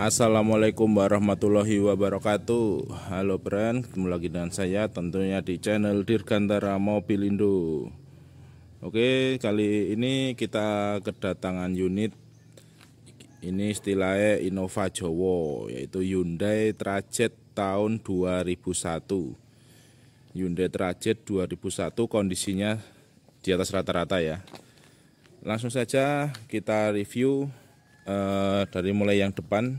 Assalamualaikum warahmatullahi wabarakatuh Halo brand, ketemu lagi dengan saya tentunya di channel Dirgantara Mobilindo Oke, kali ini kita kedatangan unit Ini istilahnya Innova Jowo Yaitu Hyundai Trajet tahun 2001 Hyundai Trajet 2001 kondisinya di atas rata-rata ya Langsung saja kita review Uh, dari mulai yang depan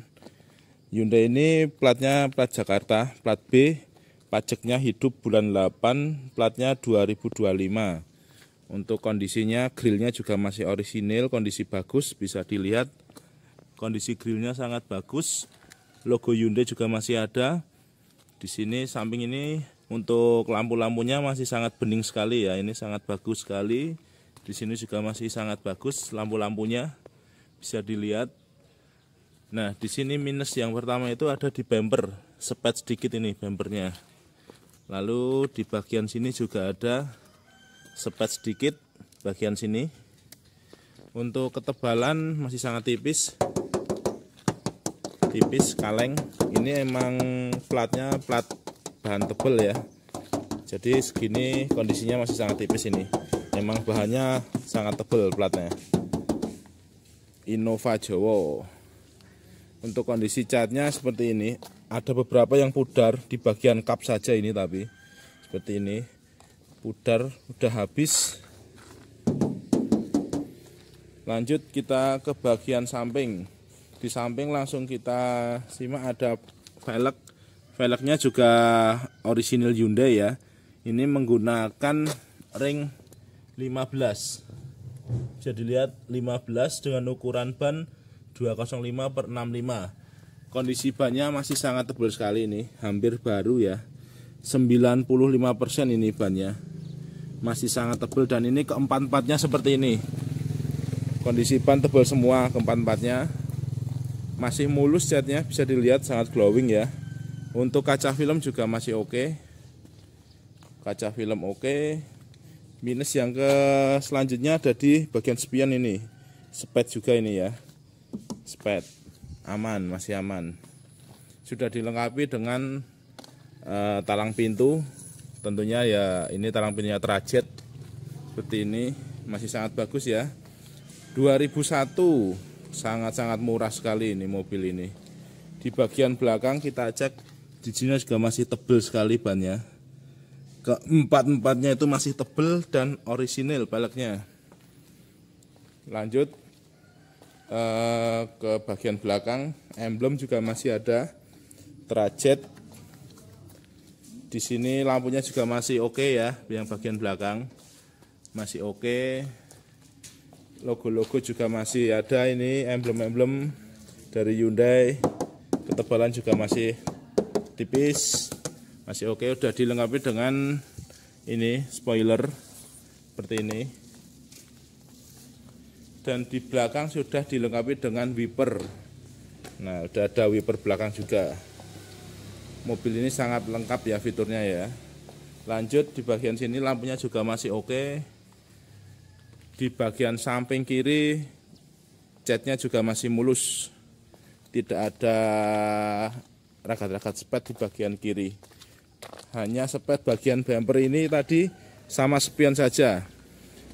Hyundai ini platnya plat Jakarta, plat B, pajaknya hidup bulan 8, platnya 2025. Untuk kondisinya grillnya juga masih orisinil, kondisi bagus bisa dilihat. Kondisi grillnya sangat bagus. Logo Hyundai juga masih ada. Di sini samping ini untuk lampu-lampunya masih sangat bening sekali ya. Ini sangat bagus sekali. Di sini juga masih sangat bagus lampu-lampunya. Bisa dilihat Nah, di sini minus yang pertama itu ada di bumper, sepet sedikit ini bumpernya. Lalu di bagian sini juga ada sepet sedikit bagian sini. Untuk ketebalan masih sangat tipis. Tipis kaleng. Ini emang platnya plat bahan tebel ya. Jadi segini kondisinya masih sangat tipis ini. Emang bahannya sangat tebel platnya. Innova Jowo untuk kondisi catnya seperti ini ada beberapa yang pudar di bagian kap saja ini tapi seperti ini pudar udah habis lanjut kita ke bagian samping di samping langsung kita simak ada velg velgnya juga original Hyundai ya ini menggunakan ring 15 Jadi lihat 15 dengan ukuran ban 205 per 65 kondisi bannya masih sangat tebal sekali ini hampir baru ya 95% ini bannya masih sangat tebal dan ini keempat-empatnya seperti ini kondisi ban tebal semua keempat-empatnya masih mulus catnya bisa dilihat sangat glowing ya untuk kaca film juga masih oke okay. kaca film oke okay. minus yang ke selanjutnya ada di bagian spion ini sepet juga ini ya sped aman masih aman sudah dilengkapi dengan uh, talang pintu tentunya ya ini talang pintunya trajet seperti ini masih sangat bagus ya 2001 sangat-sangat murah sekali ini mobil ini di bagian belakang kita cek di sini juga masih tebel sekali bannya keempat-empatnya itu masih tebel dan orisinil balaknya lanjut Eh, ke bagian belakang emblem juga masih ada trajet di sini lampunya juga masih oke okay ya yang bagian belakang masih oke okay. logo-logo juga masih ada ini emblem-emblem dari Hyundai ketebalan juga masih tipis masih oke okay. udah dilengkapi dengan ini spoiler seperti ini dan di belakang sudah dilengkapi dengan wiper nah udah ada wiper belakang juga mobil ini sangat lengkap ya fiturnya ya lanjut di bagian sini lampunya juga masih oke di bagian samping kiri catnya juga masih mulus tidak ada ragat-ragat spet di bagian kiri hanya sepet bagian bumper ini tadi sama spion saja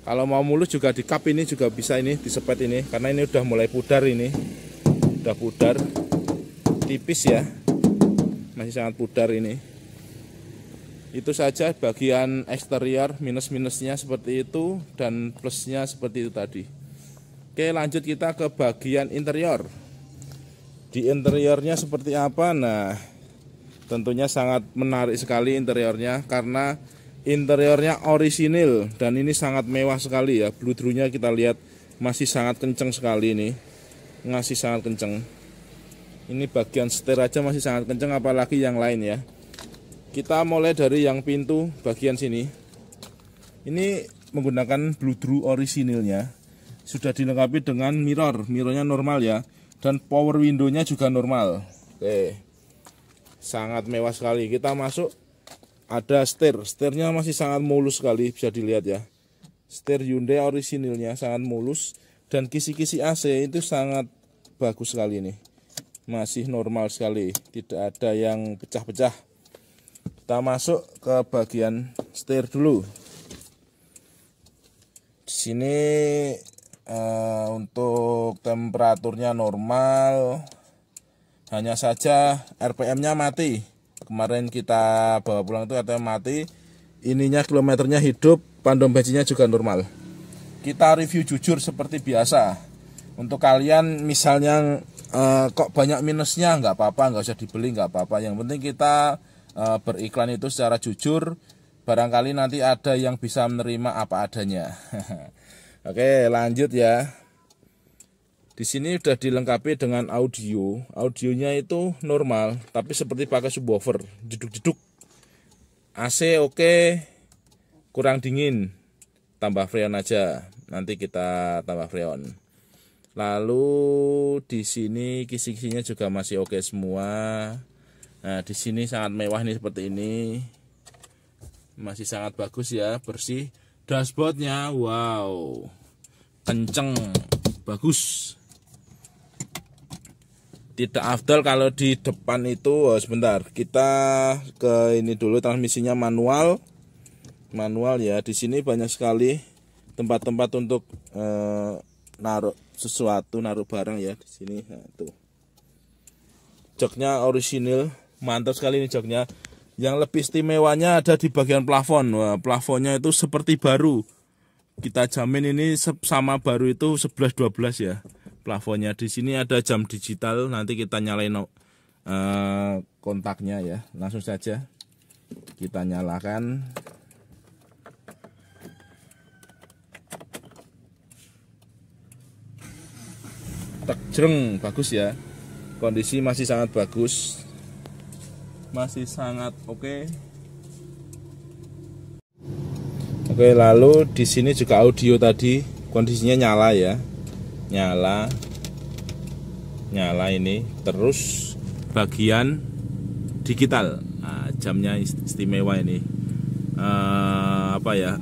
kalau mau mulus juga di cup ini juga bisa ini di disepet ini karena ini udah mulai pudar ini udah pudar tipis ya masih sangat pudar ini itu saja bagian eksterior minus-minusnya seperti itu dan plusnya seperti itu tadi oke lanjut kita ke bagian interior di interiornya seperti apa nah tentunya sangat menarik sekali interiornya karena interiornya orisinil dan ini sangat mewah sekali ya bludrunya kita lihat masih sangat kenceng sekali ini ngasih sangat kenceng ini bagian setir aja masih sangat kenceng apalagi yang lain ya kita mulai dari yang pintu bagian sini ini menggunakan bludru orisinilnya sudah dilengkapi dengan mirror mirrornya normal ya dan power windownya juga normal oke sangat mewah sekali kita masuk ada stir stirnya masih sangat mulus sekali bisa dilihat ya stir Hyundai orisinilnya sangat mulus dan kisi-kisi AC itu sangat bagus sekali ini, masih normal sekali tidak ada yang pecah-pecah kita masuk ke bagian stir dulu di sini uh, untuk temperaturnya normal hanya saja RPM nya mati kemarin kita bawa pulang itu katanya mati ininya kilometernya hidup pandom bensinnya juga normal kita review jujur seperti biasa untuk kalian misalnya eh, kok banyak minusnya nggak apa-apa nggak usah dibeli nggak apa-apa yang penting kita eh, beriklan itu secara jujur barangkali nanti ada yang bisa menerima apa adanya oke lanjut ya di sini sudah dilengkapi dengan audio. Audionya itu normal, tapi seperti pakai subwoofer, jeduk-jeduk. AC oke, okay. kurang dingin. Tambah freon aja. Nanti kita tambah freon. Lalu di sini kisi-kisinya juga masih oke okay semua. Nah, di sini sangat mewah nih seperti ini. Masih sangat bagus ya, bersih. Dashboardnya wow. Kenceng, bagus tidak afdol kalau di depan itu oh, sebentar kita ke ini dulu transmisinya manual manual ya di sini banyak sekali tempat-tempat untuk eh, naruh sesuatu naruh barang ya di sini nah, tuh joknya orisinil mantap sekali ini joknya yang lebih istimewanya ada di bagian plafon Wah, plafonnya itu seperti baru kita jamin ini sama baru itu 11 12 ya plafonnya di sini ada jam digital nanti kita nyalain uh, kontaknya ya langsung saja kita nyalakan tak bagus ya kondisi masih sangat bagus masih sangat oke okay. oke okay, lalu di sini juga audio tadi kondisinya nyala ya nyala nyala ini terus bagian digital nah, jamnya istimewa ini uh, apa ya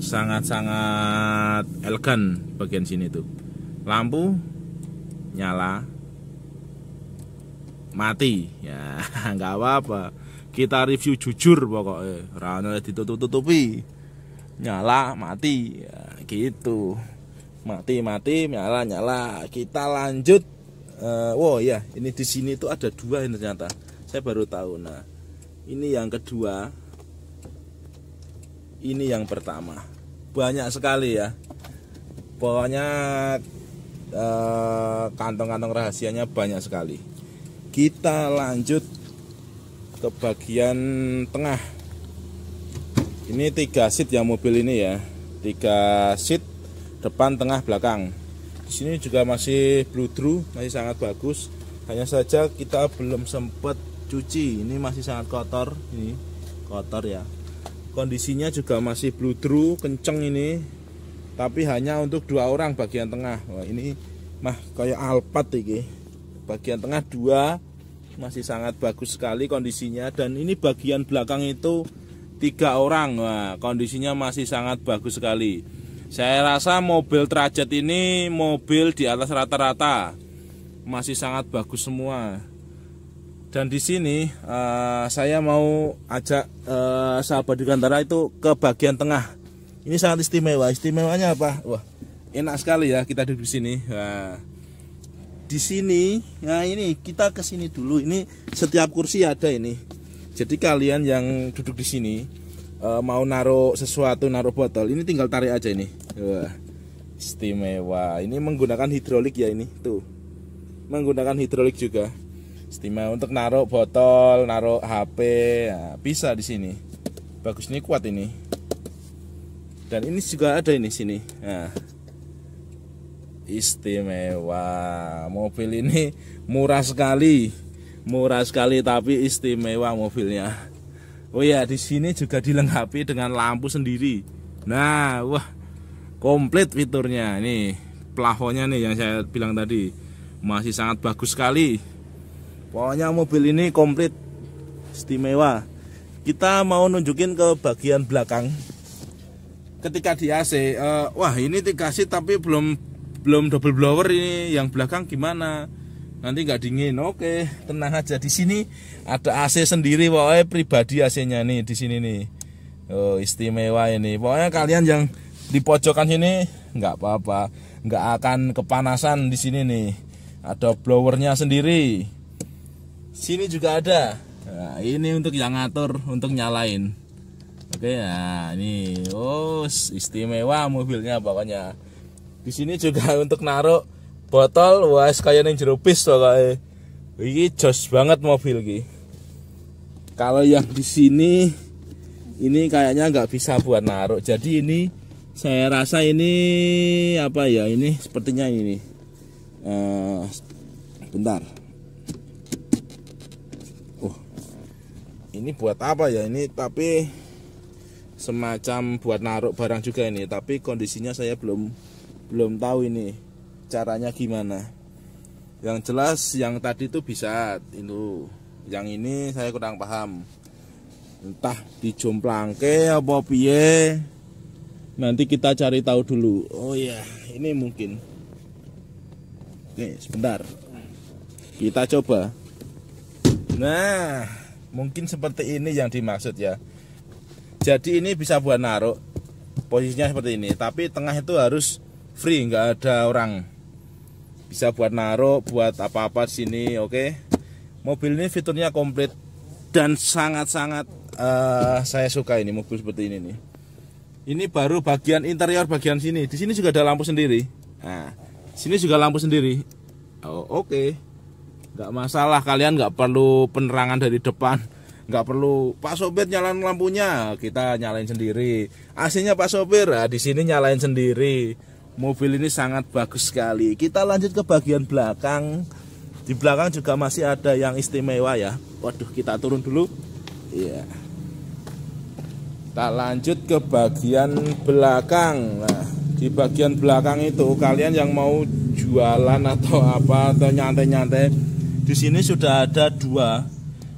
sangat-sangat elegan bagian sini tuh lampu nyala mati ya nggak apa-apa kita review jujur pokoknya rano ditutup-tutupi nyala mati ya, gitu mati mati nyala nyala kita lanjut uh, eh, wow ya ini di sini tuh ada dua ini ternyata saya baru tahu nah ini yang kedua ini yang pertama banyak sekali ya pokoknya eh, kantong-kantong uh, rahasianya banyak sekali kita lanjut ke bagian tengah ini tiga seat ya mobil ini ya tiga seat depan tengah belakang di sini juga masih blue true masih sangat bagus hanya saja kita belum sempat cuci ini masih sangat kotor ini kotor ya kondisinya juga masih blue true kenceng ini tapi hanya untuk dua orang bagian tengah Wah, ini mah kayak alpat ini bagian tengah dua masih sangat bagus sekali kondisinya dan ini bagian belakang itu tiga orang Wah, kondisinya masih sangat bagus sekali saya rasa mobil trajet ini mobil di atas rata-rata. Masih sangat bagus semua. Dan di sini uh, saya mau ajak uh, sahabat di Kantara itu ke bagian tengah. Ini sangat istimewa. Istimewanya apa? Wah, enak sekali ya kita duduk di sini. Nah, Di sini, nah ini kita ke sini dulu. Ini setiap kursi ada ini. Jadi kalian yang duduk di sini uh, mau naruh sesuatu, naruh botol, ini tinggal tarik aja ini. Wah, istimewa. Ini menggunakan hidrolik ya ini, tuh. Menggunakan hidrolik juga. Istimewa untuk naruh botol, naruh HP, ya, nah, bisa di sini. Bagus ini kuat ini. Dan ini juga ada ini sini. Nah. Istimewa. Mobil ini murah sekali. Murah sekali tapi istimewa mobilnya. Oh ya, di sini juga dilengkapi dengan lampu sendiri. Nah, wah komplit fiturnya nih plafonnya nih yang saya bilang tadi masih sangat bagus sekali pokoknya mobil ini komplit istimewa kita mau nunjukin ke bagian belakang ketika di AC uh, eh, wah ini dikasih tapi belum belum double blower ini yang belakang gimana nanti nggak dingin oke tenang aja di sini ada AC sendiri pokoknya pribadi AC nya nih di sini nih oh, istimewa ini pokoknya kalian yang di pojokan sini nggak apa-apa nggak akan kepanasan di sini nih ada blowernya sendiri sini juga ada nah, ini untuk yang ngatur untuk nyalain oke ya nah ini oh istimewa mobilnya pokoknya di sini juga untuk naruh botol wah kayak yang jerupis pokoknya ini jos banget mobil ki kalau yang di sini ini kayaknya nggak bisa buat naruh jadi ini saya rasa ini apa ya ini sepertinya ini uh, bentar Uh, ini buat apa ya ini tapi semacam buat naruh barang juga ini tapi kondisinya saya belum belum tahu ini caranya gimana yang jelas yang tadi itu bisa itu yang ini saya kurang paham entah dijomplangke apa piye nanti kita cari tahu dulu oh ya ini mungkin oke sebentar kita coba nah mungkin seperti ini yang dimaksud ya jadi ini bisa buat naruh posisinya seperti ini tapi tengah itu harus free nggak ada orang bisa buat naruh buat apa-apa sini oke mobil ini fiturnya komplit dan sangat-sangat uh, saya suka ini mobil seperti ini nih ini baru bagian interior bagian sini. Di sini juga ada lampu sendiri. Nah, sini juga lampu sendiri. Oh, oke. Okay. Nggak masalah kalian nggak perlu penerangan dari depan. Nggak perlu Pak sopir nyalain lampunya, kita nyalain sendiri. Aslinya Pak sopir, nah, di sini nyalain sendiri. Mobil ini sangat bagus sekali. Kita lanjut ke bagian belakang. Di belakang juga masih ada yang istimewa ya. Waduh, kita turun dulu. Iya. Yeah tak lanjut ke bagian belakang nah di bagian belakang itu kalian yang mau jualan atau apa atau nyantai-nyantai di sini sudah ada dua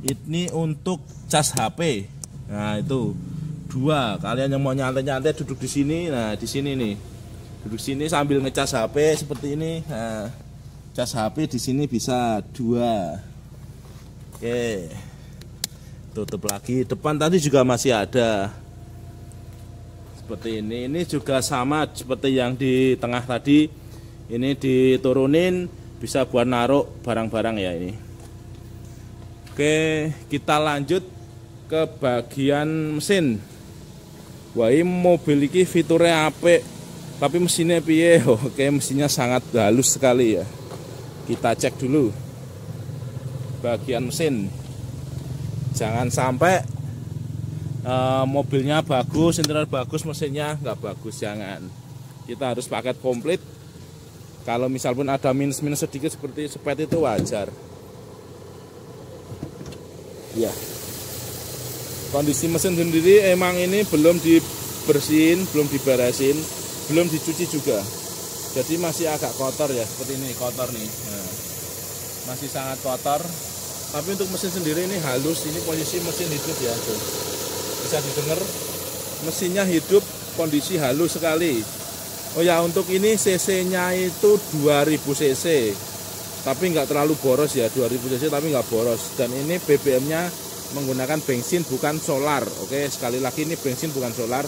ini untuk cas HP nah itu dua kalian yang mau nyantai-nyantai duduk di sini nah di sini nih duduk sini sambil ngecas HP seperti ini nah, cas HP di sini bisa dua oke tutup lagi depan tadi juga masih ada seperti ini ini juga sama seperti yang di tengah tadi ini diturunin bisa buat naruh barang-barang ya ini oke kita lanjut ke bagian mesin wah ini mobil ini fiturnya apik tapi mesinnya piye oke mesinnya sangat halus sekali ya kita cek dulu bagian mesin jangan sampai uh, mobilnya bagus internal bagus mesinnya nggak bagus jangan kita harus paket komplit kalau misal pun ada minus-minus sedikit seperti sepet itu wajar ya kondisi mesin sendiri emang ini belum dibersihin belum diberesin belum dicuci juga jadi masih agak kotor ya seperti ini kotor nih nah, masih sangat kotor tapi untuk mesin sendiri ini halus ini posisi mesin hidup ya tuh bisa didengar mesinnya hidup kondisi halus sekali oh ya untuk ini cc nya itu 2000 cc tapi nggak terlalu boros ya 2000 cc tapi nggak boros dan ini BBM nya menggunakan bensin bukan solar oke sekali lagi ini bensin bukan solar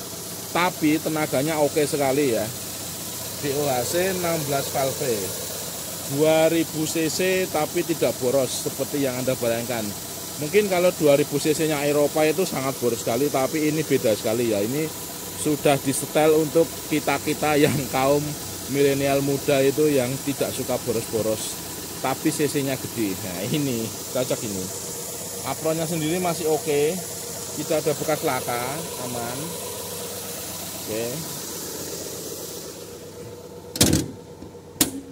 tapi tenaganya oke sekali ya DOHC 16 valve 2000 cc tapi tidak boros seperti yang Anda bayangkan mungkin kalau 2000 cc nya Eropa itu sangat boros sekali tapi ini beda sekali ya ini sudah disetel untuk kita-kita yang kaum milenial muda itu yang tidak suka boros-boros tapi cc nya gede nah ini cocok ini apronnya sendiri masih oke okay. tidak ada bekas laka aman oke okay.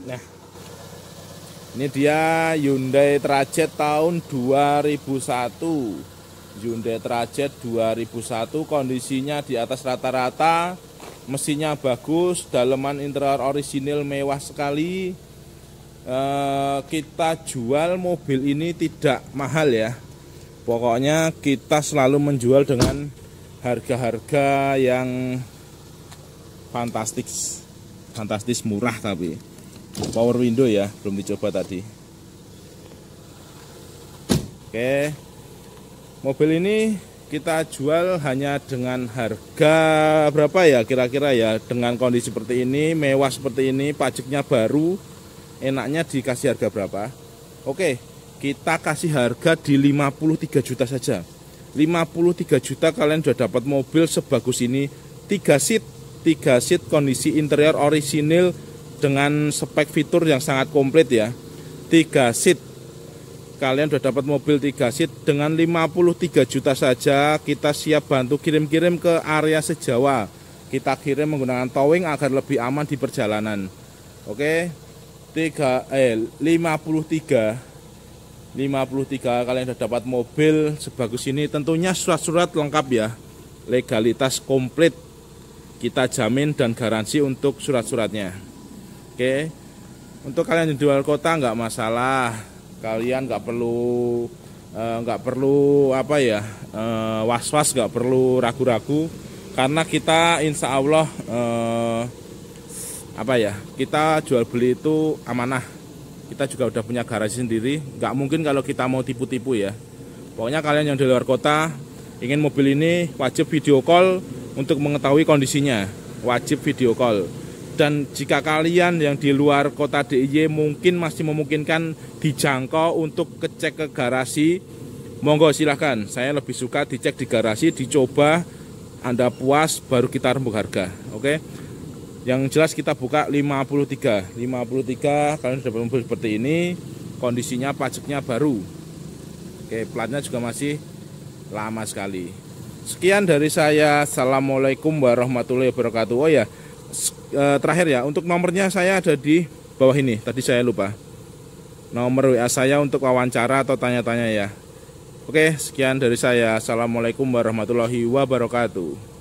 nah ini dia Hyundai Trajet tahun 2001. Hyundai Trajet 2001 kondisinya di atas rata-rata, mesinnya bagus, daleman interior orisinil mewah sekali. E, kita jual mobil ini tidak mahal ya. Pokoknya kita selalu menjual dengan harga-harga yang fantastis. Fantastis murah tapi power window ya belum dicoba tadi oke mobil ini kita jual hanya dengan harga berapa ya kira-kira ya dengan kondisi seperti ini mewah seperti ini pajaknya baru enaknya dikasih harga berapa oke kita kasih harga di 53 juta saja 53 juta kalian sudah dapat mobil sebagus ini 3 seat 3 seat kondisi interior orisinil dengan spek fitur yang sangat komplit ya 3 seat kalian sudah dapat mobil 3 seat dengan 53 juta saja kita siap bantu kirim-kirim ke area sejawa kita kirim menggunakan towing agar lebih aman di perjalanan oke 3 eh 53 53 kalian sudah dapat mobil sebagus ini tentunya surat-surat lengkap ya legalitas komplit kita jamin dan garansi untuk surat-suratnya Oke. Untuk kalian di dual kota nggak masalah. Kalian nggak perlu eh, nggak uh, perlu apa ya eh, was was nggak perlu ragu-ragu karena kita insya Allah uh, apa ya kita jual beli itu amanah kita juga udah punya garasi sendiri nggak mungkin kalau kita mau tipu-tipu ya pokoknya kalian yang di luar kota ingin mobil ini wajib video call untuk mengetahui kondisinya wajib video call dan jika kalian yang di luar kota DIY mungkin masih memungkinkan dijangkau untuk kecek ke garasi monggo silahkan saya lebih suka dicek di garasi dicoba Anda puas baru kita rembuk harga oke yang jelas kita buka 53 53 kalian sudah mobil seperti ini kondisinya pajaknya baru oke platnya juga masih lama sekali sekian dari saya Assalamualaikum warahmatullahi wabarakatuh oh ya Eh, terakhir ya untuk nomornya saya ada di bawah ini tadi saya lupa nomor WA saya untuk wawancara atau tanya-tanya ya Oke sekian dari saya Assalamualaikum warahmatullahi wabarakatuh